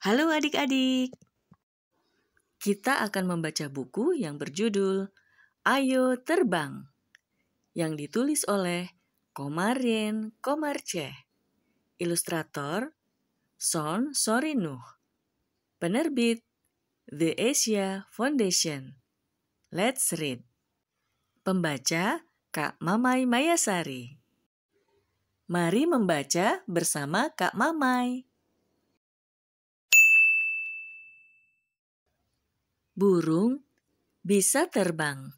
Halo adik-adik. Kita akan membaca buku yang berjudul Ayo Terbang yang ditulis oleh Komarin Komarce. Ilustrator Son Sorinuh. Penerbit The Asia Foundation. Let's read. Pembaca Kak Mamai Mayasari. Mari membaca bersama Kak Mamai. Burung bisa terbang.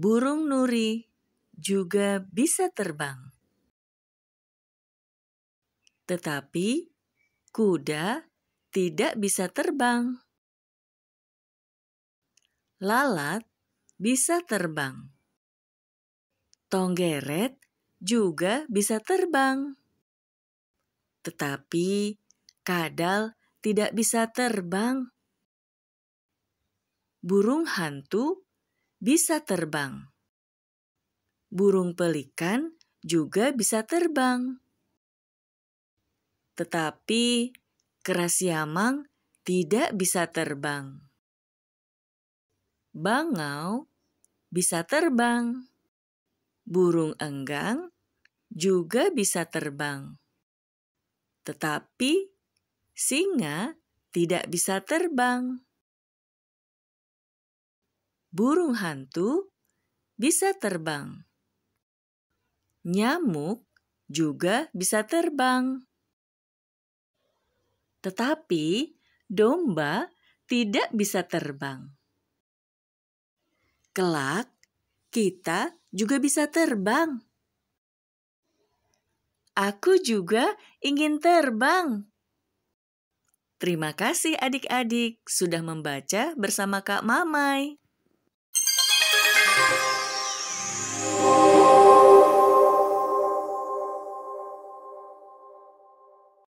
Burung nuri juga bisa terbang. Tetapi kuda tidak bisa terbang. Lalat bisa terbang. Tonggeret juga bisa terbang. Tetapi kadal tidak bisa terbang burung hantu bisa terbang. Burung pelikan juga bisa terbang. Tetapi kerasiamang tidak bisa terbang. Bangau bisa terbang. Burung enggang juga bisa terbang. Tetapi singa tidak bisa terbang burung hantu bisa terbang. Nyamuk juga bisa terbang. Tetapi domba tidak bisa terbang. Kelak, kita juga bisa terbang. Aku juga ingin terbang. Terima kasih adik-adik sudah membaca bersama Kak Mamai. Música